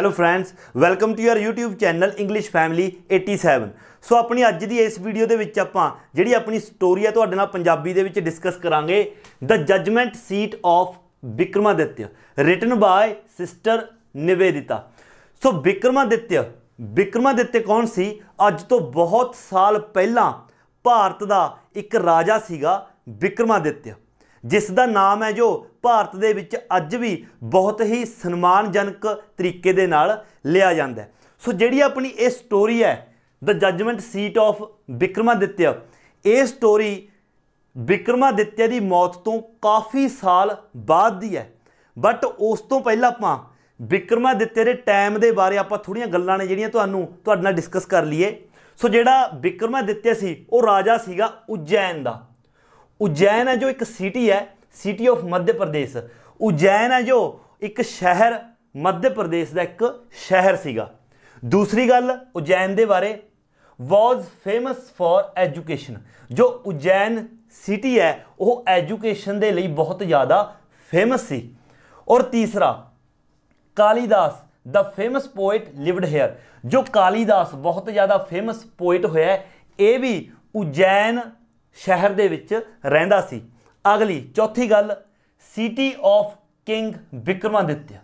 hello friends welcome to your YouTube channel English family 87 so ਆਪਣੀ ਅੱਜ ਦੀ ਇਸ video ਦੇ ਵਿੱਚ ਆਪਾਂ ਜਿਹੜੀ ਆਪਣੀ ਸਟੋਰੀ ਹੈ ਤੁਹਾਡੇ ਨਾਲ ਪੰਜਾਬੀ ਦੇ ਵਿੱਚ ਡਿਸਕਸ ਕਰਾਂਗੇ the judgement seat of Vikramaditya written by sister Nivedita so Vikramaditya Vikramaditya ਕੌਣ ਸੀ ਅੱਜ ਤੋਂ ਬਹੁਤ ਸਾਲ ਪਹਿਲਾਂ ਭਾਰਤ ਦਾ ਇੱਕ ਰਾਜਾ ਸੀਗਾ ਵਿਕਰਮਾਦਿੱਤਿਆ ਜਿਸ ਦਾ ਨਾਮ ਹੈ ਜੋ ਭਾਰਤ ਦੇ ਵਿੱਚ ਅੱਜ ਵੀ ਬਹੁਤ ਹੀ ਸਨਮਾਨਜਨਕ ਤਰੀਕੇ ਦੇ ਨਾਲ ਲਿਆ ਜਾਂਦਾ ਹੈ ਸੋ ਜਿਹੜੀ ਆਪਣੀ ਇਹ ਸਟੋਰੀ ਹੈ the judgement seat of Vikramaditya ਇਹ ਸਟੋਰੀ ਵਿਕਰਮਾਦਿੱਤਿਆ ਦੀ ਮੌਤ ਤੋਂ ਕਾਫੀ ਸਾਲ ਬਾਅਦ ਦੀ ਹੈ ਬਟ ਉਸ ਤੋਂ ਪਹਿਲਾਂ ਆਪਾਂ ਵਿਕਰਮਾਦਿੱਤਿਆ ਦੇ ਟਾਈਮ ਦੇ ਬਾਰੇ ਆਪਾਂ ਥੋੜੀਆਂ ਗੱਲਾਂ ਨੇ ਜਿਹੜੀਆਂ ਤੁਹਾਨੂੰ ਤੁਹਾਡੇ ਨਾਲ ਡਿਸਕਸ ਕਰ ਲਈਏ ਸੋ ਜਿਹੜਾ ਵਿਕਰਮਾਦਿੱਤਿਆ ਸੀ ਉਹ ਰਾਜਾ ਸੀਗਾ ਉਜੈਨ ਦਾ ਉਜੈਨ ਹੈ ਜੋ ਇੱਕ ਸਿਟੀ ਹੈ ਸਿਟੀ ਆਫ ਮੱਧ ਪ੍ਰਦੇਸ਼ ਉਜੈਨ ਹੈ ਜੋ ਇੱਕ ਸ਼ਹਿਰ ਮੱਧ ਪ੍ਰਦੇਸ਼ ਦਾ ਇੱਕ ਸ਼ਹਿਰ ਸੀਗਾ ਦੂਸਰੀ ਗੱਲ ਉਜੈਨ ਦੇ ਬਾਰੇ ਵਾਸ ਫੇਮਸ ਫॉर ਐਜੂਕੇਸ਼ਨ ਜੋ ਉਜੈਨ ਸਿਟੀ ਹੈ ਉਹ ਐਜੂਕੇਸ਼ਨ ਦੇ ਲਈ ਬਹੁਤ ਜ਼ਿਆਦਾ ਫੇਮਸ ਸੀ ਔਰ ਤੀਸਰਾ ਕਾਲੀਦਾਸ ਦਾ ਫੇਮਸ ਪੋਇਟ ਲਿਵਡ ਹੇਅਰ ਜੋ ਕਾਲੀਦਾਸ ਬਹੁਤ ਜ਼ਿਆਦਾ ਫੇਮਸ ਪੋਇਟ ਹੋਇਆ ਇਹ ਵੀ ਉਜੈਨ ਸ਼ਹਿਰ ਦੇ ਵਿੱਚ ਰਹਿੰਦਾ ਸੀ ਅਗਲੀ ਚੌਥੀ ਗੱਲ ਸਿਟੀ ਆਫ ਕਿੰਗ ਵਿਕਰਮਾਦਿੱਤਯ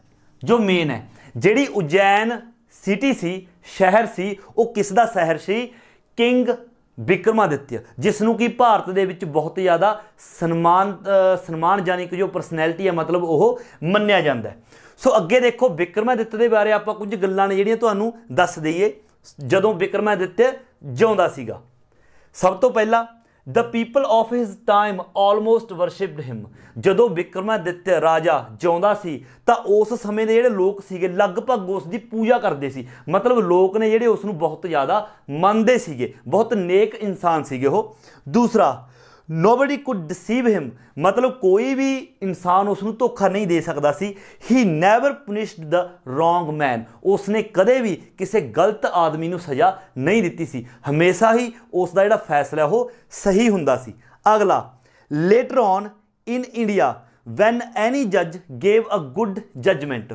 ਜੋ ਮੇਨ ਹੈ ਜਿਹੜੀ ਉਜੈਨ ਸਿਟੀ ਸੀ ਸ਼ਹਿਰ ਸੀ ਉਹ ਕਿਸ ਦਾ ਸ਼ਹਿਰ ਸੀ ਕਿੰਗ ਵਿਕਰਮਾਦਿੱਤਯ ਜਿਸ ਨੂੰ ਕਿ ਭਾਰਤ ਦੇ ਵਿੱਚ ਬਹੁਤ ਜ਼ਿਆਦਾ ਸਨਮਾਨ ਸਨਮਾਨ ਜਾਨੀ ਕਿ ਜੋ ਪਰਸਨੈਲਿਟੀ ਹੈ ਮਤਲਬ ਉਹ ਮੰਨਿਆ ਜਾਂਦਾ ਹੈ ਸੋ ਅੱਗੇ ਦੇਖੋ ਵਿਕਰਮਾਦਿੱਤ ਦੇ ਬਾਰੇ ਆਪਾਂ ਕੁਝ ਗੱਲਾਂ ਨੇ ਜਿਹੜੀਆਂ ਤੁਹਾਨੂੰ ਦੱਸ ਦਈਏ ਜਦੋਂ ਵਿਕਰਮਾਦਿੱਤ ਜਿਉਂਦਾ ਸੀਗਾ ਸਭ ਤੋਂ ਪਹਿਲਾਂ the people of his time almost worshipped him ਜਦੋਂ ਵਿਕਰਮਾਦਿੱਤ ਰਾਜਾ ਜਿਉਂਦਾ ਸੀ ਤਾਂ ਉਸ ਸਮੇਂ ਦੇ ਜਿਹੜੇ ਲੋਕ ਸੀਗੇ ਲਗਭਗ ਉਸ ਦੀ ਪੂਜਾ ਕਰਦੇ ਸੀ ਮਤਲਬ ਲੋਕ ਨੇ ਜਿਹੜੇ ਉਸ ਨੂੰ ਬਹੁਤ ਜ਼ਿਆਦਾ ਮੰਨਦੇ ਸੀਗੇ ਬਹੁਤ ਨੇਕ ਇਨਸਾਨ ਸੀਗੇ ਉਹ ਦੂਸਰਾ ਨੋਬਡੀ ਕੁਡ ਡਿਸੀਵ ਹਿਮ ਮਤਲਬ ਕੋਈ ਵੀ ਇਨਸਾਨ ਉਸ ਨੂੰ ਧੋਖਾ ਨਹੀਂ ਦੇ ਸਕਦਾ ਸੀ ਹੀ ਨੈਵਰ ਪੁਨਿਸ਼ਡ ਦ ਰੋਂਗ ਮੈਨ ਉਸ ਨੇ ਕਦੇ ਵੀ ਕਿਸੇ ਗਲਤ ਆਦਮੀ ਨੂੰ ਸਜ਼ਾ ਨਹੀਂ ਦਿੱਤੀ ਸੀ ਹਮੇਸ਼ਾ ਹੀ ਉਸ ਦਾ ਜਿਹੜਾ ਫੈਸਲਾ ਉਹ ਸਹੀ ਹੁੰਦਾ ਸੀ ਅਗਲਾ later on in India when any ਜੱਜ ਗੇਵ ਅ ਗੁੱਡ ਜਜਮੈਂਟ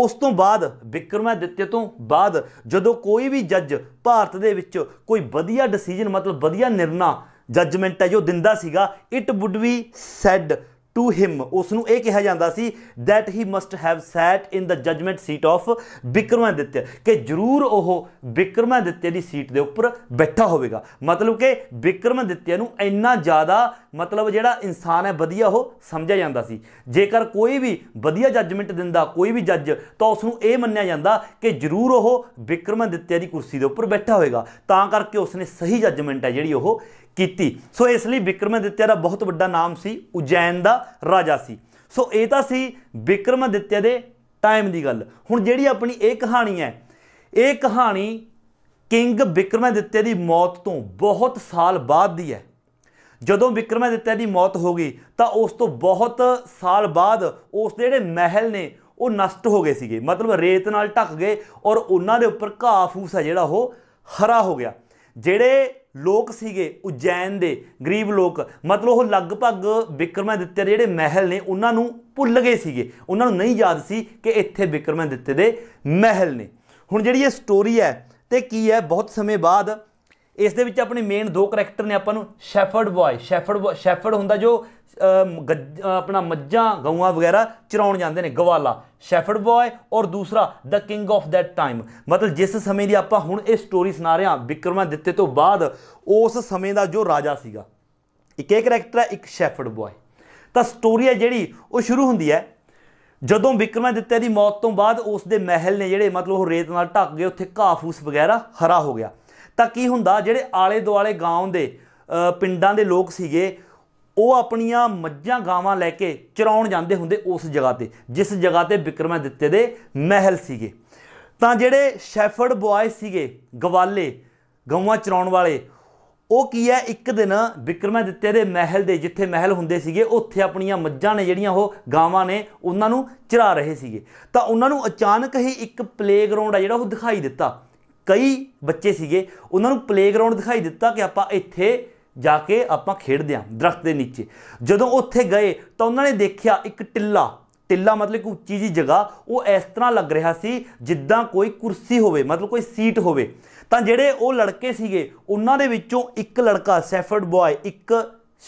ਉਸ ਤੋਂ ਬਾਅਦ ਵਿਕਰਮਾਦਿੱਤਿਆ ਤੋਂ ਬਾਅਦ ਜਦੋਂ ਕੋਈ ਵੀ ਜੱਜ ਭਾਰਤ ਦੇ ਵਿੱਚ ਕੋਈ ਵਧੀਆ ਡਿਸੀਜਨ ਮਤਲਬ ਵਧੀਆ ਨਿਰਣਾ ਜੱਜਮੈਂਟ ਹੈ ਜੋ ਦਿੰਦਾ ਸੀਗਾ it would be said to him ਉਸ ਨੂੰ ਇਹ ਕਿਹਾ ਜਾਂਦਾ ਸੀ that he must have sat in the judgement seat of Vikramaditya ਕਿ ਜ਼ਰੂਰ ਉਹ ਬਿਕਰਮਾਦਿੱਤਯ ਦੀ ਸੀਟ ਦੇ ਉੱਪਰ ਬੈਠਾ ਹੋਵੇਗਾ ਮਤਲਬ ਕਿ ਬਿਕਰਮਾਦਿੱਤਯ ਨੂੰ ਇੰਨਾ ਜ਼ਿਆਦਾ ਮਤਲਬ ਜਿਹੜਾ ਇਨਸਾਨ ਹੈ ਵਧੀਆ ਉਹ ਸਮਝਿਆ ਜਾਂਦਾ ਸੀ ਜੇਕਰ ਕੋਈ ਵੀ ਵਧੀਆ ਜਜਮੈਂਟ ਦਿੰਦਾ ਕੋਈ ਵੀ ਜੱਜ ਤਾਂ ਉਸ ਨੂੰ ਇਹ ਮੰਨਿਆ ਜਾਂਦਾ ਕਿ ਜ਼ਰੂਰ ਉਹ ਬਿਕਰਮਾਦਿੱਤਯ ਦੀ ਕੁਰਸੀ ਦੇ ਉੱਪਰ ਬੈਠਾ ਹੋਵੇਗਾ ਤਾਂ ਕਰਕੇ ਉਸਨੇ ਸਹੀ ਜਜਮੈਂਟ ਹੈ ਜਿਹੜੀ ਉਹ ਕੀਤੀ ਸੋ ਇਸ ਲਈ ਵਿਕਰਮਦਿੱਤਿਆ ਦਾ ਬਹੁਤ ਵੱਡਾ ਨਾਮ ਸੀ ਉਜੈਨ ਦਾ ਰਾਜਾ ਸੀ ਸੋ ਇਹ ਤਾਂ ਸੀ ਵਿਕਰਮਦਿੱਤਿਆ ਦੇ ਟਾਈਮ ਦੀ ਗੱਲ ਹੁਣ ਜਿਹੜੀ ਆਪਣੀ ਇਹ ਕਹਾਣੀ ਹੈ ਇਹ ਕਹਾਣੀ ਕਿੰਗ ਵਿਕਰਮਦਿੱਤਿਆ ਦੀ ਮੌਤ ਤੋਂ ਬਹੁਤ ਸਾਲ ਬਾਅਦ ਦੀ ਹੈ ਜਦੋਂ ਵਿਕਰਮਦਿੱਤਿਆ ਦੀ ਮੌਤ ਹੋ ਗਈ ਤਾਂ ਉਸ ਤੋਂ ਬਹੁਤ ਸਾਲ ਬਾਅਦ ਉਸ ਦੇ ਜਿਹੜੇ ਮਹਿਲ ਨੇ ਉਹ ਨਸ਼ਟ ਹੋ ਗਏ ਸੀਗੇ ਮਤਲਬ ਰੇਤ ਨਾਲ ਢੱਕ ਗਏ ਔਰ ਉਹਨਾਂ ਦੇ ਉੱਪਰ ਘਾਹ ਫੂਸ ਹੈ ਜਿਹੜਾ ਉਹ ਹਰਾ ਹੋ ਗਿਆ ਜਿਹੜੇ ਲੋਕ ਸੀਗੇ ਉਜੈਨ ਦੇ ਗਰੀਬ ਲੋਕ ਮਤਲਬ ਉਹ ਲਗਭਗ ਦੇ ਜਿਹੜੇ ਮਹਿਲ ਨੇ ਉਹਨਾਂ ਨੂੰ ਭੁੱਲ ਗਏ ਸੀਗੇ ਉਹਨਾਂ ਨੂੰ ਨਹੀਂ ਯਾਦ ਸੀ ਕਿ ਇੱਥੇ ਵਿਕਰਮਾਦਿੱਤਿਆ ਦੇ ਮਹਿਲ ਨੇ ਹੁਣ ਜਿਹੜੀ ਇਹ ਸਟੋਰੀ ਹੈ ਤੇ ਕੀ ਹੈ ਬਹੁਤ ਸਮੇਂ ਬਾਅਦ ਇਸ ਦੇ ਵਿੱਚ ਆਪਣੇ ਮੇਨ ਦੋ ਕੈਰੈਕਟਰ ਨੇ ਆਪਾਂ ਨੂੰ ਸ਼ੈਫਰਡ ਬॉय ਸ਼ੈਫਰਡ ਸ਼ੈਫਰਡ ਹੁੰਦਾ ਜੋ ਆਪਣਾ ਮੱਝਾਂ ਗਊਆਂ ਵਗੈਰਾ ਚਰਾਉਣ ਜਾਂਦੇ ਨੇ ਗਵਾਲਾ ਸ਼ੈਫਰਡ ਬॉय ਔਰ ਦੂਸਰਾ the king of that time ਮਤਲਬ ਜਿਸ ਸਮੇਂ ਦੀ ਆਪਾਂ ਹੁਣ ਇਹ ਸਟੋਰੀ ਸੁਣਾ ਰਹੇ ਹਾਂ ਵਿਕਰਮਾਦਿੱਤੇ ਤੋਂ ਬਾਅਦ ਉਸ ਸਮੇਂ ਦਾ ਜੋ ਰਾਜਾ ਸੀਗਾ ਇੱਕ ਇੱਕ ਕੈਰੈਕਟਰ ਹੈ ਇੱਕ ਸ਼ੈਫਰਡ ਬॉय ਤਾਂ ਸਟੋਰੀ ਹੈ ਜਿਹੜੀ ਉਹ ਸ਼ੁਰੂ ਹੁੰਦੀ ਹੈ ਜਦੋਂ ਵਿਕਰਮਾਦਿੱਤੇ ਦੀ ਮੌਤ ਤੋਂ ਬਾਅਦ ਉਸ ਦੇ ਮਹਿਲ ਨੇ ਜਿਹੜੇ ਮਤਲਬ ਉਹ ਰੇਤ ਨਾਲ ਢੱਕ ਗਏ ਉੱਥੇ ਘਾਹ ਫੂਸ ਵਗੈਰਾ ਹਰਾ ਹੋ ਗਿਆ ਤਾਂ ਕੀ ਹੁੰਦਾ ਜਿਹੜੇ ਆਲੇ ਦੁਆਲੇ گاਉਂ ਦੇ ਪਿੰਡਾਂ ਦੇ ਲੋਕ ਸੀਗੇ ਉਹ ਆਪਣੀਆਂ ਮੱਝਾਂ ਗਾਵਾਂ ਲੈ ਕੇ ਚਰਾਉਣ ਜਾਂਦੇ ਹੁੰਦੇ ਉਸ ਜਗ੍ਹਾ ਤੇ ਜਿਸ ਜਗ੍ਹਾ ਤੇ ਵਿਕਰਮਾ ਦਿੱਤੇ ਦੇ ਮਹਿਲ ਸੀਗੇ ਤਾਂ ਜਿਹੜੇ ਸ਼ੈਫਰਡ ਬੁਆਏ ਸੀਗੇ ਗਵਾਲੇ ਗਊਆਂ ਚਰਾਉਣ ਵਾਲੇ ਉਹ ਕੀ ਹੈ ਇੱਕ ਦਿਨ ਵਿਕਰਮਾ ਦਿੱਤੇ ਦੇ ਮਹਿਲ ਦੇ ਜਿੱਥੇ ਮਹਿਲ ਹੁੰਦੇ ਸੀਗੇ ਉੱਥੇ ਆਪਣੀਆਂ ਮੱਝਾਂ ਨੇ ਜਿਹੜੀਆਂ ਉਹ ਗਾਵਾਂ ਨੇ ਉਹਨਾਂ ਨੂੰ ਚਰਾ ਰਹੇ ਸੀਗੇ ਤਾਂ ਉਹਨਾਂ ਨੂੰ ਅਚਾਨਕ ਹੀ ਇੱਕ ਪਲੇਗਰਾਉਂਡ ਆ ਜਿਹੜਾ ਉਹ ਦਿਖਾਈ ਦਿੱਤਾ ਕਈ ਬੱਚੇ ਸੀਗੇ ਉਹਨਾਂ ਨੂੰ ਪਲੇਗਰਾਉਂਡ ਦਿਖਾਈ ਦਿੱਤਾ ਕਿ ਆਪਾਂ ਇੱਥੇ ਜਾ ਕੇ ਆਪਾਂ ਖੇਡਦੇ ਆਂ ਦਰਖਤ ਦੇ ਨੀਚੇ ਜਦੋਂ ਉੱਥੇ ਗਏ ਤਾਂ ਉਹਨਾਂ ਨੇ ਦੇਖਿਆ ਇੱਕ ਟਿੱਲਾ ਟਿੱਲਾ ਮਤਲਬ ਕਿ ਉੱਚੀ ਜੀ ਜਗ੍ਹਾ ਉਹ ਇਸ ਤਰ੍ਹਾਂ ਲੱਗ ਰਿਹਾ ਸੀ ਜਿੱਦਾਂ ਕੋਈ ਕੁਰਸੀ ਹੋਵੇ ਮਤਲਬ ਕੋਈ ਸੀਟ ਹੋਵੇ ਤਾਂ ਜਿਹੜੇ ਉਹ ਲੜਕੇ ਸੀਗੇ ਉਹਨਾਂ ਦੇ ਵਿੱਚੋਂ ਇੱਕ ਲੜਕਾ ਸੈਫਰਡ ਬॉय ਇੱਕ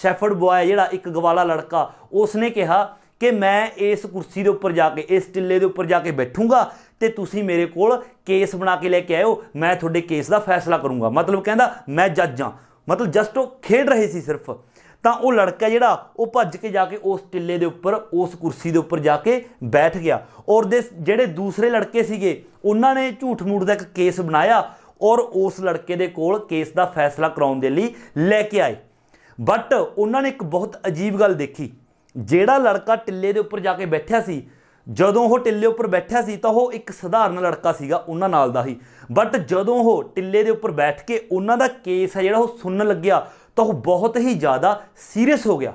ਸ਼ੈਫਰਡ ਬॉय ਜਿਹੜਾ ਇੱਕ ਗਵਾਲਾ ਲੜਕਾ ਉਸਨੇ ਕਿਹਾ ਕਿ ਮੈਂ ਇਸ ਕੁਰਸੀ ਦੇ ਉੱਪਰ ਜਾ ਕੇ ਇਸ ਟਿੱਲੇ ਦੇ ਉੱਪਰ ਜਾ ਕੇ ਬੈਠੂੰਗਾ ਤੇ ਤੁਸੀਂ ਮੇਰੇ ਕੋਲ ਕੇਸ ਬਣਾ ਕੇ ਲੈ ਕੇ ਆਇਓ ਮੈਂ ਤੁਹਾਡੇ ਕੇਸ ਦਾ ਫੈਸਲਾ ਕਰੂੰਗਾ ਮਤਲਬ ਕਹਿੰਦਾ ਮੈਂ ਜੱਜ ਆ ਮਤਲਬ ਜਸਟ ਉਹ ਖੇਡ ਰਹੇ ਸੀ ਸਿਰਫ ਤਾਂ ਉਹ ਲੜਕਾ ਜਿਹੜਾ ਉਹ ਭੱਜ ਕੇ ਜਾ ਕੇ ਉਸ ਟਿੱਲੇ ਦੇ ਉੱਪਰ ਉਸ ਕੁਰਸੀ ਦੇ ਉੱਪਰ ਜਾ ਕੇ ਬੈਠ ਗਿਆ ਔਰ ਦੇ ਜਿਹੜੇ ਦੂਸਰੇ ਲੜਕੇ ਸੀਗੇ ਉਹਨਾਂ ਨੇ ਝੂਠ ਮੂਠ ਦਾ ਇੱਕ ਕੇਸ ਬਣਾਇਆ ਔਰ ਉਸ ਲੜਕੇ ਦੇ ਕੋਲ ਕੇਸ ਦਾ ਫੈਸਲਾ ਕਰਾਉਣ ਦੇ ਲਈ ਲੈ ਕੇ ਆਏ ਬਟ ਉਹਨਾਂ ਨੇ ਇੱਕ ਬਹੁਤ ਅਜੀਬ ਗੱਲ ਦੇਖੀ ਜਿਹੜਾ ਲੜਕਾ ਟਿੱਲੇ ਦੇ ਉੱਪਰ ਜਾ ਕੇ ਬੈਠਿਆ ਸੀ ਜਦੋਂ ਉਹ ਟਿੱਲੇ ਉੱਪਰ ਬੈਠਿਆ ਸੀ ਤਾਂ ਉਹ ਇੱਕ ਸਧਾਰਨ ਲੜਕਾ ਸੀਗਾ ਉਹਨਾਂ ਨਾਲ ਦਾ ਹੀ ਬਟ ਜਦੋਂ ਉਹ ਟਿੱਲੇ ਦੇ ਉੱਪਰ ਬੈਠ ਕੇ ਉਹਨਾਂ ਦਾ ਕੇਸ ਹੈ ਜਿਹੜਾ ਉਹ ਸੁਣਨ ਲੱਗਿਆ ਤਾਂ ਉਹ ਬਹੁਤ ਹੀ ਜ਼ਿਆਦਾ ਸੀਰੀਅਸ ਹੋ ਗਿਆ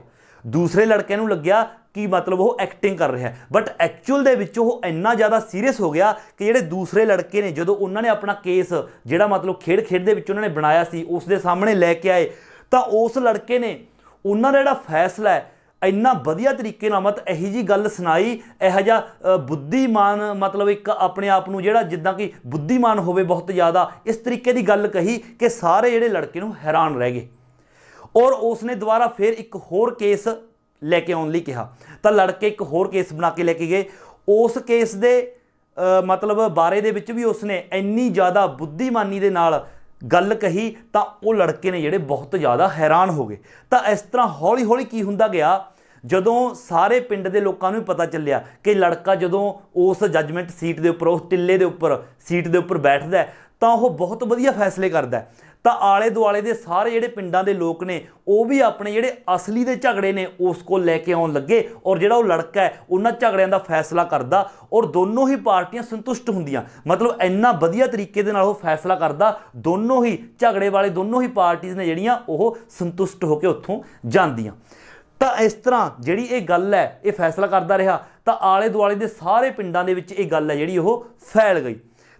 ਦੂਸਰੇ ਲੜਕੇ ਨੂੰ ਲੱਗਿਆ ਕਿ ਮਤਲਬ ਉਹ ਐਕਟਿੰਗ ਕਰ ਰਿਹਾ ਬਟ ਐਕਚੁਅਲ ਦੇ ਵਿੱਚ ਉਹ ਇੰਨਾ ਜ਼ਿਆਦਾ ਸੀਰੀਅਸ ਹੋ ਗਿਆ ਕਿ ਜਿਹੜੇ ਦੂਸਰੇ ਲੜਕੇ ਨੇ ਜਦੋਂ ਉਹਨਾਂ ਨੇ ਆਪਣਾ ਕੇਸ ਜਿਹੜਾ ਮਤਲਬ ਖੇਡ ਖੇਡ ਦੇ ਵਿੱਚ ਉਹਨਾਂ ਨੇ ਬਣਾਇਆ ਸੀ ਉਸ ਦੇ ਸਾਹਮਣੇ ਲੈ ਕੇ ਆਏ ਤਾਂ ਉਸ ਲੜਕੇ ਨੇ ਉਹਨਾਂ ਦਾ ਜਿਹੜਾ ਫੈਸਲਾ ਹੈ ਇੰਨਾ ਵਧੀਆ ਤਰੀਕੇ ਨਾਲ ਮਤ ਇਹੀ ਜੀ ਗੱਲ ਸੁਣਾਈ ਇਹੋ ਜਿਹਾ ਬੁੱਧੀਮਾਨ ਮਤਲਬ ਇੱਕ ਆਪਣੇ ਆਪ ਨੂੰ ਜਿਹੜਾ ਜਿੱਦਾਂ ਕਿ ਬੁੱਧੀਮਾਨ ਹੋਵੇ ਬਹੁਤ ਜ਼ਿਆਦਾ ਇਸ ਤਰੀਕੇ ਦੀ ਗੱਲ ਕਹੀ ਕਿ ਸਾਰੇ ਜਿਹੜੇ ਲੜਕੇ ਨੂੰ ਹੈਰਾਨ ਰਹਿ ਗਏ ਔਰ ਉਸਨੇ ਦੁਬਾਰਾ ਫਿਰ ਇੱਕ ਹੋਰ ਕੇਸ ਲੈ ਕੇ ਆਉਣ ਲਈ ਕਿਹਾ ਤਾਂ ਲੜਕੇ ਇੱਕ ਹੋਰ ਕੇਸ ਬਣਾ ਕੇ ਲੈ ਕੇ ਗਏ ਉਸ ਕੇਸ ਦੇ ਮਤਲਬ ਬਾਰੇ ਦੇ ਵਿੱਚ ਵੀ ਉਸਨੇ ਇੰਨੀ ਜ਼ਿਆਦਾ ਬੁੱਧੀਮਾਨੀ ਦੇ ਨਾਲ ਗੱਲ ਕਹੀ ਤਾਂ ਉਹ ਲੜਕੇ ਨੇ ਜਿਹੜੇ ਬਹੁਤ ਜ਼ਿਆਦਾ ਹੈਰਾਨ ਹੋ ਗਏ ਤਾਂ ਇਸ ਤਰ੍ਹਾਂ ਹੌਲੀ-ਹੌਲੀ ਕੀ ਹੁੰਦਾ ਗਿਆ ਜਦੋਂ ਸਾਰੇ ਪਿੰਡ ਦੇ ਲੋਕਾਂ ਨੂੰ ਪਤਾ ਚੱਲਿਆ ਕਿ ਲੜਕਾ ਜਦੋਂ ਉਸ ਜੱਜਮੈਂਟ ਸੀਟ ਦੇ ਉੱਪਰ ਉਸ ਟਿੱਲੇ ਦੇ ਉੱਪਰ ਸੀਟ ਦੇ ਉੱਪਰ ਬੈਠਦਾ ਤਾਂ ਉਹ ਬਹੁਤ ਵਧੀਆ ਫੈਸਲੇ ਕਰਦਾ ਤਾਂ ਆਲੇ ਦੁਆਲੇ ਦੇ ਸਾਰੇ ਜਿਹੜੇ ਪਿੰਡਾਂ ਦੇ ਲੋਕ ਨੇ ਉਹ ਵੀ ਆਪਣੇ ਜਿਹੜੇ ਅਸਲੀ ਦੇ ਝਗੜੇ ਨੇ ਉਸ ਕੋ ਲੈ ਕੇ ਆਉਣ ਲੱਗੇ ਔਰ ਜਿਹੜਾ ਉਹ ਲੜਕਾ ਹੈ ਉਹਨਾਂ ਝਗੜਿਆਂ ਦਾ ਫੈਸਲਾ ਕਰਦਾ ਔਰ ਦੋਨੋਂ ਹੀ ਪਾਰਟੀਆਂ ਸੰਤੁਸ਼ਟ ਹੁੰਦੀਆਂ ਮਤਲਬ ਇੰਨਾ ਵਧੀਆ ਤਰੀਕੇ ਦੇ ਨਾਲ ਉਹ ਫੈਸਲਾ ਕਰਦਾ ਦੋਨੋਂ ਹੀ ਝਗੜੇ ਵਾਲੇ ਦੋਨੋਂ ਹੀ ਪਾਰਟੀਆਂ ਨੇ ਜਿਹੜੀਆਂ ਉਹ ਸੰਤੁਸ਼ਟ ਹੋ ਕੇ ਉੱਥੋਂ ਜਾਂਦੀਆਂ ਤਾਂ ਇਸ ਤਰ੍ਹਾਂ ਜਿਹੜੀ ਇਹ ਗੱਲ ਹੈ ਇਹ ਫੈਸਲਾ ਕਰਦਾ ਰਿਹਾ ਤਾਂ ਆਲੇ ਦੁਆਲੇ ਦੇ ਸਾਰੇ ਪਿੰਡਾਂ ਦੇ ਵਿੱਚ ਇਹ ਗੱਲ ਹੈ ਜਿਹੜੀ ਉਹ ਫੈਲ ਗਈ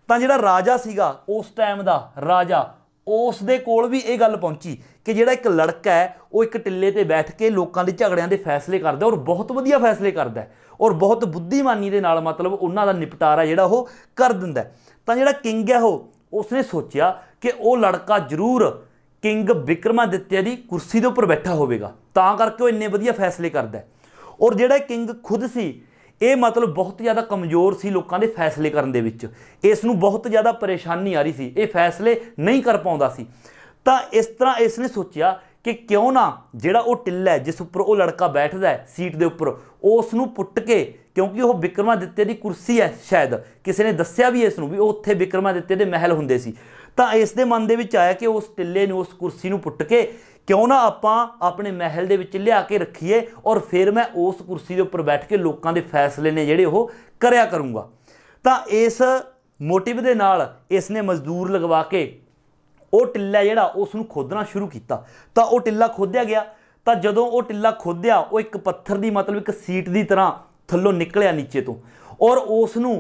ਤਾਂ ਜਿਹੜਾ ਰਾਜਾ ਸੀਗਾ ਉਸ ਟਾਈਮ ਦਾ ਰਾਜਾ ਉਸ ਦੇ ਕੋਲ ਵੀ ਇਹ ਗੱਲ ਪਹੁੰਚੀ ਕਿ ਜਿਹੜਾ ਇੱਕ ਲੜਕਾ ਹੈ ਉਹ ਇੱਕ ਟਿੱਲੇ ਤੇ ਬੈਠ ਕੇ ਲੋਕਾਂ ਦੇ ਝਗੜਿਆਂ ਦੇ ਫੈਸਲੇ ਕਰਦਾ ਔਰ ਬਹੁਤ ਵਧੀਆ ਫੈਸਲੇ ਕਰਦਾ ਔਰ ਬਹੁਤ ਬੁੱਧੀਮਾਨੀ ਦੇ ਨਾਲ ਮਤਲਬ ਉਹਨਾਂ ਦਾ ਨਿਪਟਾਰਾ ਜਿਹੜਾ ਉਹ ਕਰ ਦਿੰਦਾ ਤਾਂ ਜਿਹੜਾ ਕਿੰਗ ਹੈ ਉਹ ਉਸਨੇ ਸੋਚਿਆ ਕਿ ਉਹ ਲੜਕਾ ਜ਼ਰੂਰ ਕਿੰਗ ਵਿਕਰਮਾਦਿੱਤਿਆ ਦੀ ਕੁਰਸੀ ਦੇ ਉੱਪਰ ਬੈਠਾ ਹੋਵੇਗਾ ਤਾਂ ਕਰਕੇ ਉਹ ਇੰਨੇ ਵਧੀਆ ਫੈਸਲੇ ਕਰਦਾ ਔਰ ਜਿਹੜਾ ਕਿੰਗ ਖੁਦ ਸੀ ਇਹ ਮਤਲਬ ਬਹੁਤ ਜ਼ਿਆਦਾ ਕਮਜ਼ੋਰ ਸੀ ਲੋਕਾਂ ਦੇ ਫੈਸਲੇ ਕਰਨ ਦੇ ਵਿੱਚ ਇਸ ਨੂੰ ਬਹੁਤ ਜ਼ਿਆਦਾ ਪਰੇਸ਼ਾਨੀ ਆ ਰਹੀ ਸੀ ਇਹ ਫੈਸਲੇ ਨਹੀਂ ਕਰ ਪਾਉਂਦਾ ਸੀ ਤਾਂ ਇਸ ਤਰ੍ਹਾਂ ਇਸ ਨੇ ਸੋਚਿਆ ਕਿ ਕਿਉਂ ਨਾ ਜਿਹੜਾ ਉਹ ਟਿੱਲਾ ਹੈ ਜਿਸ ਉੱਪਰ ਉਹ ਲੜਕਾ ਬੈਠਦਾ ਹੈ ਸੀਟ ਦੇ ਉੱਪਰ ਉਸ ਨੂੰ ਪੁੱਟ ਕੇ ਕਿਉਂਕਿ ਉਹ ਵਿਕਰਮਾਦਿੱਤੇ ਦੀ ਕੁਰਸੀ ਹੈ ਸ਼ਾਇਦ ਕਿਸੇ ਨੇ ਦੱਸਿਆ ਵੀ ਇਸ ਨੂੰ ਵੀ ਉਹ ਉੱਥੇ ਵਿਕਰਮਾਦਿੱਤੇ ਦੇ ਮਹਿਲ ਹੁੰਦੇ ਸੀ ਤਾਂ ਇਸ ਦੇ ਮਨ ਦੇ ਵਿੱਚ ਆਇਆ ਕਿ ਉਸ ਟਿੱਲੇ ਨੂੰ ਉਸ ਕੁਰਸੀ ਨੂੰ ਪੁੱਟ ਕੇ ਕਿਉਂ ਨਾ ਆਪਾਂ ਆਪਣੇ ਮਹਿਲ ਦੇ ਵਿੱਚ ਲਿਆ ਕੇ ਰੱਖੀਏ ਔਰ ਫਿਰ ਮੈਂ ਉਸ ਕੁਰਸੀ ਦੇ ਉੱਪਰ ਬੈਠ ਕੇ ਲੋਕਾਂ ਦੇ ਫੈਸਲੇ ਨੇ ਜਿਹੜੇ ਉਹ ਕਰਿਆ ਕਰੂੰਗਾ ਤਾਂ ਇਸ ਮੋਟਿਵ ਦੇ ਨਾਲ ਇਸ ਨੇ ਮਜ਼ਦੂਰ ਲਗਵਾ ਕੇ ਉਹ ਟਿੱਲਾ ਜਿਹੜਾ ਉਸ ਨੂੰ ਖੋਦਣਾ ਸ਼ੁਰੂ ਕੀਤਾ ਤਾਂ ਉਹ ਟਿੱਲਾ ਖੋਦਿਆ ਗਿਆ ਤਾਂ ਜਦੋਂ ਉਹ ਟਿੱਲਾ ਖੋਦਿਆ ਉਹ ਇੱਕ ਪੱਥਰ ਦੀ ਮਤਲਬ ਇੱਕ ਸੀਟ ਦੀ ਤਰ੍ਹਾਂ ਥੱਲੋਂ ਨਿਕਲਿਆ ਨੀਚੇ ਤੋਂ ਔਰ ਉਸ ਨੂੰ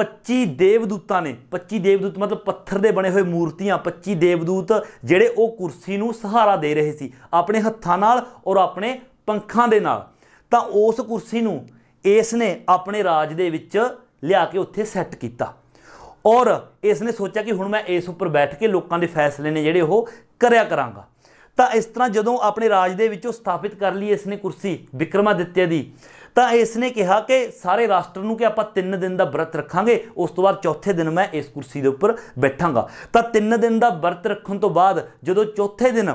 25 ਦੇਵਦੂਤਾਂ ਨੇ 25 ਦੇਵਦੂਤ ਮਤਲਬ ਪੱਥਰ ਦੇ ਬਣੇ ਹੋਏ ਮੂਰਤੀਆਂ 25 ਦੇਵਦੂਤ ਜਿਹੜੇ ਉਹ ਕੁਰਸੀ ਨੂੰ ਸਹਾਰਾ ਦੇ ਰਹੇ ਸੀ ਆਪਣੇ ਹੱਥਾਂ ਨਾਲ ਔਰ ਆਪਣੇ ਪੰਖਾਂ ਦੇ ਨਾਲ ਤਾਂ ਉਸ ਕੁਰਸੀ ਨੂੰ ਇਸ ਨੇ ਆਪਣੇ ਰਾਜ ਦੇ ਵਿੱਚ ਲਿਆ ਕੇ ਉੱਥੇ ਸੈੱਟ ਕੀਤਾ ਔਰ ਇਸ ਨੇ ਸੋਚਿਆ ਕਿ ਹੁਣ ਮੈਂ ਇਸ ਉੱਪਰ ਬੈਠ ਕੇ ਲੋਕਾਂ ਦੇ ਫੈਸਲੇ ਨੇ ਜਿਹੜੇ ਉਹ ਕਰਿਆ ਕਰਾਂਗਾ ਤਾਂ ਇਸ ਤਰ੍ਹਾਂ ਜਦੋਂ ਆਪਣੇ ਰਾਜ ਦੇ ਵਿੱਚ ਉਹ ਸਥਾਪਿਤ ਕਰ ਲਈ ਇਸ ਨੇ ਕੁਰਸੀ ਵਿਕਰਮਾਦਿੱਤਿਆ ਦੀ ਤਾਂ ਇਸ ਨੇ ਕਿਹਾ ਕਿ ਸਾਰੇ ਰਾਸ਼ਟਰ ਨੂੰ ਕਿ ਆਪਾਂ 3 ਦਿਨ ਦਾ ਵਰਤ ਰੱਖਾਂਗੇ ਉਸ ਤੋਂ ਬਾਅਦ ਚੌਥੇ ਦਿਨ ਮੈਂ ਇਸ ਕੁਰਸੀ ਦੇ ਉੱਪਰ ਬੈਠਾਂਗਾ ਤਾਂ 3 ਦਿਨ ਦਾ ਵਰਤ ਰੱਖਣ ਤੋਂ ਬਾਅਦ ਜਦੋਂ ਚੌਥੇ ਦਿਨ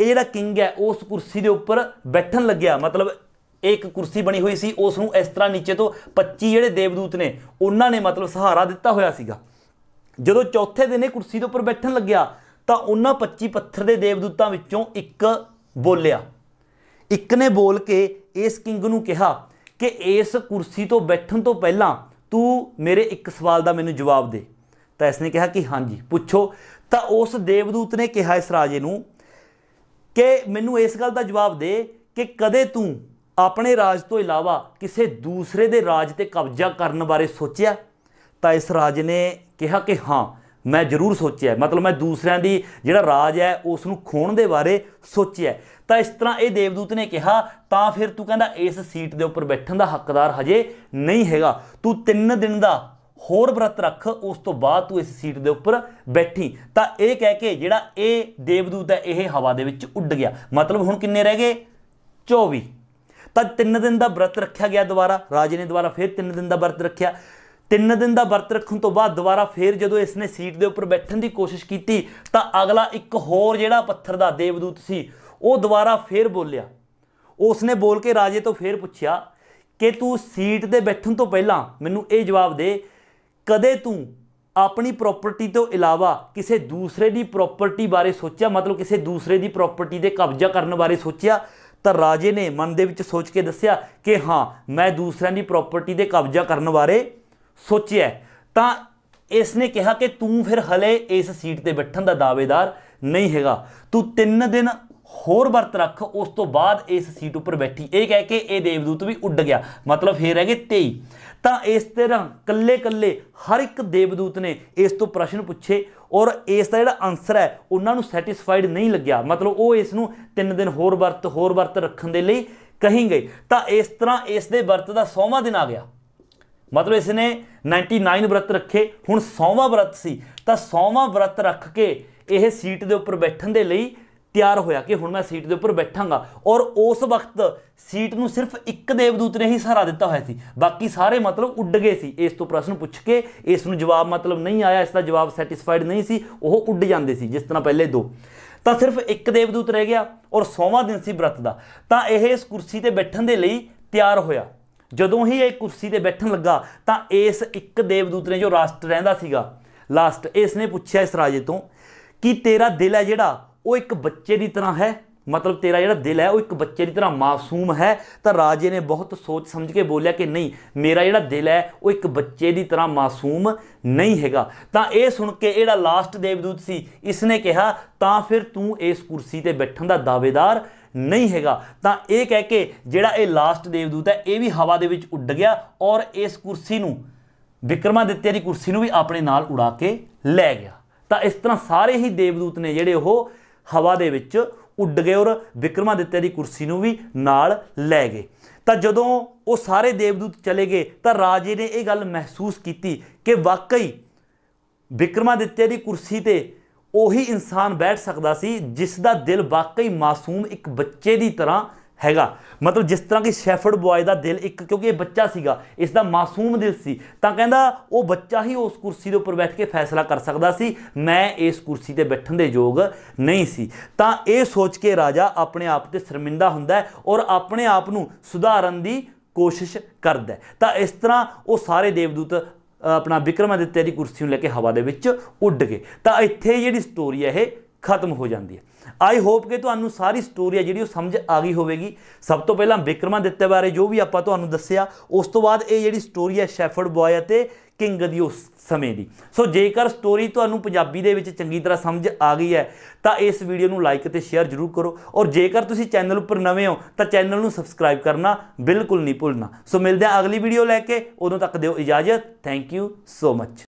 ਇਹ ਜਿਹੜਾ ਕਿੰਗ ਹੈ ਉਸ ਕੁਰਸੀ ਦੇ ਉੱਪਰ ਬੈਠਣ ਲੱਗਿਆ ਮਤਲਬ ਇੱਕ ਕੁਰਸੀ ਬਣੀ ਹੋਈ ਸੀ ਉਸ ਨੂੰ ਇਸ ਤਰ੍ਹਾਂ ਨੀਚੇ ਤੋਂ 25 ਜਿਹੜੇ ਦੇਵਦੂਤ ਨੇ ਉਹਨਾਂ ਨੇ ਮਤਲਬ ਸਹਾਰਾ ਦਿੱਤਾ ਹੋਇਆ ਸੀਗਾ ਜਦੋਂ ਚੌਥੇ ਦਿਨ ਇਹ ਕੁਰਸੀ ਦੇ ਉੱਪਰ ਬੈਠਣ ਲੱਗਿਆ ਤਾਂ ਉਹਨਾਂ 25 ਪੱਥਰ ਦੇ ਦੇਵਦੂਤਾਂ ਵਿੱਚੋਂ ਇੱਕ ਬੋਲਿਆ ਇੱਕ ਨੇ ਬੋਲ ਕੇ ਇਸ ਕਿੰਗ ਨੂੰ ਕਿਹਾ ਕਿ ਇਸ ਕੁਰਸੀ ਤੋਂ ਬੈਠਣ ਤੋਂ ਪਹਿਲਾਂ ਤੂੰ ਮੇਰੇ ਇੱਕ ਸਵਾਲ ਦਾ ਮੈਨੂੰ ਜਵਾਬ ਦੇ ਤਾਂ ਇਸਨੇ ਕਿਹਾ ਕਿ ਹਾਂਜੀ ਪੁੱਛੋ ਤਾਂ ਉਸ ਦੇਵਦੂਤ ਨੇ ਕਿਹਾ ਇਸ ਰਾਜੇ ਨੂੰ ਕਿ ਮੈਨੂੰ ਇਸ ਗੱਲ ਦਾ ਜਵਾਬ ਦੇ ਕਿ ਕਦੇ ਤੂੰ ਆਪਣੇ ਰਾਜ ਤੋਂ ਇਲਾਵਾ ਕਿਸੇ ਦੂਸਰੇ ਦੇ ਰਾਜ ਤੇ ਕਬਜ਼ਾ ਕਰਨ ਬਾਰੇ ਸੋਚਿਆ ਤਾਂ ਇਸ ਰਾਜ ਨੇ ਕਿਹਾ ਕਿ ਹਾਂ ਮੈਂ ਜ਼ਰੂਰ ਸੋਚਿਆ ਮਤਲਬ ਮੈਂ ਦੂਸਰਿਆਂ ਦੀ ਜਿਹੜਾ ਰਾਜ ਹੈ ਉਸ ਨੂੰ ਖੋਣ ਦੇ ਬਾਰੇ ਸੋਚਿਆ ਤਾਂ ਇਸ ਤਰ੍ਹਾਂ ਇਹ ਦੇਵਦੂਤ ਨੇ ਕਿਹਾ ਤਾਂ ਫਿਰ ਤੂੰ ਕਹਿੰਦਾ ਇਸ ਸੀਟ ਦੇ ਉੱਪਰ ਬੈਠਣ ਦਾ ਹੱਕਦਾਰ ਹਜੇ ਨਹੀਂ ਹੈਗਾ ਤੂੰ 3 ਦਿਨ ਦਾ ਹੋਰ ਵਰਤ ਰੱਖ ਉਸ ਤੋਂ ਬਾਅਦ ਤੂੰ ਇਸ ਸੀਟ ਦੇ ਉੱਪਰ ਬੈਠੀ ਤਾਂ ਇਹ ਕਹਿ ਕੇ ਜਿਹੜਾ ਇਹ ਦੇਵਦੂਤ ਹੈ ਇਹ ਹਵਾ ਦੇ ਵਿੱਚ ਉੱਡ ਗਿਆ ਮਤਲਬ ਹੁਣ ਕਿੰਨੇ ਰਹਿ ਗਏ 24 ਤਾਂ 3 ਦਿਨ ਦਾ ਵਰਤ ਰੱਖਿਆ ਗਿਆ ਦੁਬਾਰਾ ਰਾਜੇ ਨੇ ਦੁਬਾਰਾ ਫਿਰ 3 ਦਿਨ ਦਾ ਵਰਤ ਰੱਖਿਆ ਤਿੰਨ ਦਿਨ ਦਾ ਵਰਤ ਰੱਖਣ ਤੋਂ ਬਾਅਦ ਦੁਬਾਰਾ ਫੇਰ ਜਦੋਂ ਇਸ ਨੇ ਸੀਟ ਦੇ ਉੱਪਰ ਬੈਠਣ ਦੀ ਕੋਸ਼ਿਸ਼ ਕੀਤੀ ਤਾਂ ਅਗਲਾ ਇੱਕ ਹੋਰ ਜਿਹੜਾ ਪੱਥਰ ਦਾ ਦੇਵਦੂਤ ਸੀ ਉਹ ਦੁਬਾਰਾ ਫੇਰ ਬੋਲਿਆ ਉਸ ਨੇ ਬੋਲ ਕੇ ਰਾਜੇ ਤੋਂ ਫੇਰ ਪੁੱਛਿਆ ਕਿ ਤੂੰ ਸੀਟ ਤੇ ਬੈਠਣ ਤੋਂ ਪਹਿਲਾਂ ਮੈਨੂੰ ਇਹ ਜਵਾਬ ਦੇ ਕਦੇ ਤੂੰ ਆਪਣੀ ਪ੍ਰਾਪਰਟੀ ਤੋਂ ਇਲਾਵਾ ਕਿਸੇ ਦੂਸਰੇ ਦੀ ਪ੍ਰਾਪਰਟੀ ਬਾਰੇ ਸੋਚਿਆ ਮਤਲਬ ਕਿਸੇ ਦੂਸਰੇ ਦੀ ਪ੍ਰਾਪਰਟੀ ਦੇ ਕਬਜ਼ਾ ਕਰਨ ਬਾਰੇ ਸੋਚਿਆ ਤਾਂ ਰਾਜੇ ਨੇ ਮਨ ਦੇ ਵਿੱਚ ਸੋਚ ਕੇ ਦੱਸਿਆ ਕਿ ਹਾਂ ਮੈਂ ਦੂਸਰਿਆਂ ਦੀ ਪ੍ਰਾਪਰਟੀ ਦੇ ਕਬਜ਼ਾ ਕਰਨ ਬਾਰੇ ਸੋਚਿਆ ਤਾਂ ਇਸ ਨੇ ਕਿਹਾ ਕਿ ਤੂੰ ਫਿਰ ਹਲੇ ਇਸ ਸੀਟ ਤੇ ਬੈਠਣ ਦਾ ਦਾਅਵੇਦਾਰ ਨਹੀਂ ਹੈਗਾ ਤੂੰ 3 ਦਿਨ ਹੋਰ ਵਰਤ ਰੱਖ ਉਸ ਤੋਂ ਬਾਅਦ ਇਸ ਸੀਟ ਉੱਪਰ ਬੈਠੀ ਇਹ ਕਹਿ ਕੇ ਇਹ ਦੇਵਦੂਤ ਵੀ ਉੱਡ ਗਿਆ ਮਤਲਬ ਫੇਰ ਹੈਗੇ 23 ਤਾਂ ਇਸ ਤਰ੍ਹਾਂ ਕੱਲੇ ਕੱਲੇ ਹਰ ਇੱਕ ਦੇਵਦੂਤ ਨੇ ਇਸ ਤੋਂ ਪ੍ਰਸ਼ਨ ਪੁੱਛੇ ਔਰ ਇਸ ਦਾ ਜਿਹੜਾ ਆਨਸਰ ਹੈ ਉਹਨਾਂ ਨੂੰ ਸੈਟੀਸਫਾਈਡ ਨਹੀਂ ਲੱਗਿਆ ਮਤਲਬ ਉਹ ਇਸ ਨੂੰ 3 ਦਿਨ ਹੋਰ ਵਰਤ ਹੋਰ ਵਰਤ ਰੱਖਣ ਦੇ ਲਈ ਕਹੀ ਗਏ ਤਾਂ ਇਸ ਤਰ੍ਹਾਂ ਇਸ ਦੇ ਵਰਤ ਦਾ 100ਵਾਂ ਦਿਨ ਆ ਗਿਆ ਮਤਲਬ ਇਸ ਨੇ 99 ਵਰਤ ਰੱਖੇ ਹੁਣ 100ਵਾਂ ਵਰਤ ਸੀ ਤਾਂ 100ਵਾਂ ਵਰਤ ਰੱਖ ਕੇ ਇਹ ਸੀਟ ਦੇ ਉੱਪਰ ਬੈਠਣ ਦੇ ਲਈ ਤਿਆਰ ਹੋਇਆ ਕਿ ਹੁਣ ਮੈਂ ਸੀਟ ਦੇ ਉੱਪਰ ਬੈਠਾਂਗਾ ਔਰ ਉਸ ਵਕਤ ਸੀਟ ਨੂੰ ਸਿਰਫ ਇੱਕ ਦੇਵਦੂਤ ਨੇ ਹੀ ਸਹਾਰਾ ਦਿੱਤਾ ਹੋਇਆ ਸੀ ਬਾਕੀ ਸਾਰੇ ਮਤਲਬ ਉੱਡ ਗਏ ਸੀ ਇਸ ਤੋਂ ਪ੍ਰਸ਼ਨ ਪੁੱਛ ਕੇ ਇਸ ਨੂੰ ਜਵਾਬ ਮਤਲਬ ਨਹੀਂ ਆਇਆ ਇਸ ਦਾ ਜਵਾਬ ਸੈਟੀਸਫਾਈਡ ਨਹੀਂ ਸੀ ਉਹ ਉੱਡ ਜਾਂਦੇ ਸੀ ਜਿਸ ਤਰ੍ਹਾਂ ਪਹਿਲੇ ਦੋ ਤਾਂ ਸਿਰਫ ਇੱਕ ਦੇਵਦੂਤ ਰਹਿ ਗਿਆ ਔਰ 100ਵਾਂ ਦਿਨ ਸੀ ਬ੍ਰਤ ਦਾ ਤਾਂ ਇਹ ਇਸ ਕੁਰਸੀ ਤੇ ਬੈਠਣ ਦੇ ਲਈ ਤਿਆਰ ਹੋਇਆ ਜਦੋਂ ਹੀ ਇਹ ਕੁਰਸੀ ਤੇ ਬੈਠਣ ਲੱਗਾ ਤਾਂ ਇਸ ਇੱਕ ਦੇਵਦੂਤ ਨੇ ਜੋ ਰਾਸ਼ਟ ਰਹਿੰਦਾ ਸੀਗਾ ਲਾਸਟ ਇਸ ਨੇ ਪੁੱਛਿਆ ਇਸ ਰਾਜੇ ਤੋਂ ਕਿ ਤੇਰਾ ਦਿਲ ਹੈ ਜਿਹੜਾ ਉਹ ਇੱਕ ਬੱਚੇ ਦੀ ਤਰ੍ਹਾਂ ਹੈ ਮਤਲਬ ਤੇਰਾ ਜਿਹੜਾ ਦਿਲ ਹੈ ਉਹ ਇੱਕ ਬੱਚੇ ਦੀ ਤਰ੍ਹਾਂ ਮਾਸੂਮ ਹੈ ਤਾਂ ਰਾਜੇ ਨੇ ਬਹੁਤ ਸੋਚ ਸਮਝ ਕੇ ਬੋਲਿਆ ਕਿ ਨਹੀਂ ਮੇਰਾ ਜਿਹੜਾ ਦਿਲ ਹੈ ਉਹ ਇੱਕ ਬੱਚੇ ਦੀ ਤਰ੍ਹਾਂ ਮਾਸੂਮ ਨਹੀਂ ਹੈਗਾ ਤਾਂ ਇਹ ਸੁਣ ਕੇ ਜਿਹੜਾ ਲਾਸਟ ਦੇਵਦੂਤ ਸੀ ਇਸ ਨੇ ਕਿਹਾ ਤਾਂ ਫਿਰ ਤੂੰ ਇਸ ਕੁਰਸੀ ਤੇ ਬੈਠਣ ਦਾ ਦਾਅਵੇਦਾਰ ਨਹੀਂ ਹੈਗਾ ਤਾਂ ਇਹ ਕਹਿ ਕੇ ਜਿਹੜਾ ਇਹ ਲਾਸਟ ਦੇਵਦੂਤ ਹੈ ਇਹ ਵੀ ਹਵਾ ਦੇ ਵਿੱਚ ਉੱਡ ਗਿਆ ਔਰ ਇਸ ਕੁਰਸੀ ਨੂੰ ਵਿਕਰਮਾਦਿੱਤਿਆ ਦੀ ਕੁਰਸੀ ਨੂੰ ਵੀ ਆਪਣੇ ਨਾਲ ਉਡਾ ਕੇ ਲੈ ਗਿਆ ਤਾਂ ਇਸ ਤਰ੍ਹਾਂ ਸਾਰੇ ਹੀ ਦੇਵਦੂਤ ਨੇ ਜਿਹੜੇ ਉਹ ਹਵਾ ਦੇ ਵਿੱਚ ਉੱਡ ਗਏ ਔਰ ਵਿਕਰਮਾਦਿੱਤਿਆ ਦੀ ਕੁਰਸੀ ਨੂੰ ਵੀ ਨਾਲ ਲੈ ਗਏ ਤਾਂ ਜਦੋਂ ਉਹ ਸਾਰੇ ਦੇਵਦੂਤ ਚਲੇ ਗਏ ਤਾਂ ਰਾਜੇ ਨੇ ਇਹ ਗੱਲ ਮਹਿਸੂਸ ਕੀਤੀ ਕਿ ਵਾਕਈ ਵਿਕਰਮਾਦਿੱਤਿਆ ਦੀ ਕੁਰਸੀ ਤੇ ਉਹੀ ਇਨਸਾਨ ਬੈਠ ਸਕਦਾ ਸੀ ਜਿਸ ਦਾ ਦਿਲ ਵਾਕਈ ਮਾਸੂਮ ਇੱਕ ਬੱਚੇ ਦੀ ਤਰ੍ਹਾਂ ਹੈਗਾ ਮਤਲਬ ਜਿਸ ਤਰ੍ਹਾਂ ਕਿ ਸ਼ੈਫਰਡ ਬੁਆਏ ਦਾ ਦਿਲ ਇੱਕ ਕਿਉਂਕਿ ਇਹ ਬੱਚਾ ਸੀਗਾ ਇਸ ਦਾ ਮਾਸੂਮ ਦਿਲ ਸੀ ਤਾਂ ਕਹਿੰਦਾ ਉਹ ਬੱਚਾ ਹੀ ਉਸ ਕੁਰਸੀ ਦੇ ਉੱਪਰ ਬੈਠ ਕੇ ਫੈਸਲਾ ਕਰ ਸਕਦਾ ਸੀ ਮੈਂ ਇਸ ਕੁਰਸੀ ਤੇ ਬੈਠਣ ਦੇ ਯੋਗ ਨਹੀਂ ਸੀ ਤਾਂ ਇਹ ਸੋਚ ਕੇ ਰਾਜਾ ਆਪਣੇ ਆਪ ਤੇ ਸ਼ਰਮਿੰਦਾ ਹੁੰਦਾ ਹੈ ਔਰ ਆਪਣੇ ਆਪ ਨੂੰ ਸੁਧਾਰਨ ਦੀ ਕੋਸ਼ਿਸ਼ ਕਰਦਾ ਤਾਂ ਇਸ ਤਰ੍ਹਾਂ ਉਹ ਸਾਰੇ ਦੇਵਦੂਤ ਆਪਣਾ ਵਿਕਰਮਾਦਿੱਤਿਆ ਦੀ ਕੁਰਸੀ ਨੂੰ ਲੈ ਕੇ ਹਵਾ ਦੇ ਵਿੱਚ ਉੱਡ ਗਏ ਤਾਂ ਇੱਥੇ ਜਿਹੜੀ ਸਟੋਰੀ ਹੈ ਇਹ ਖਤਮ ਹੋ ਜਾਂਦੀ ਹੈ ਆਈ ਹੋਪ ਕਿ ਤੁਹਾਨੂੰ ਸਾਰੀ ਸਟੋਰੀ ਹੈ ਜਿਹੜੀ ਉਹ ਸਮਝ ਆ ਗਈ ਹੋਵੇਗੀ ਸਭ ਤੋਂ ਪਹਿਲਾਂ ਵਿਕਰਮਾ ਦਿੱਤੇ ਬਾਰੇ ਜੋ ਵੀ ਆਪਾਂ ਤੁਹਾਨੂੰ ਦੱਸਿਆ ਉਸ ਤੋਂ ਬਾਅਦ ਇਹ ਜਿਹੜੀ ਸਟੋਰੀ ਹੈ ਸ਼ੈਫਰਡ ਬॉय ਅਤੇ ਕਿੰਗ ਦੀ ਉਸ ਸਮੇਂ ਦੀ ਸੋ ਜੇਕਰ ਸਟੋਰੀ ਤੁਹਾਨੂੰ ਪੰਜਾਬੀ ਦੇ ਵਿੱਚ ਚੰਗੀ ਤਰ੍ਹਾਂ ਸਮਝ ਆ ਗਈ ਹੈ ਤਾਂ ਇਸ ਵੀਡੀਓ ਨੂੰ ਲਾਈਕ ਅਤੇ ਸ਼ੇਅਰ ਜ਼ਰੂਰ ਕਰੋ ਔਰ ਜੇਕਰ ਤੁਸੀਂ ਚੈਨਲ ਉੱਪਰ ਨਵੇਂ ਹੋ ਤਾਂ ਚੈਨਲ ਨੂੰ ਸਬਸਕ੍ਰਾਈਬ ਕਰਨਾ ਬਿਲਕੁਲ ਨਹੀਂ ਭੁੱਲਣਾ ਸੋ ਮਿਲਦੇ ਆ ਅਗਲੀ ਵੀਡੀਓ ਲੈ ਕੇ ਉਦੋਂ ਤੱਕ ਦਿਓ ਇਜਾਜ਼ਤ ਥੈਂਕ ਯੂ ਸੋ ਮੱਚ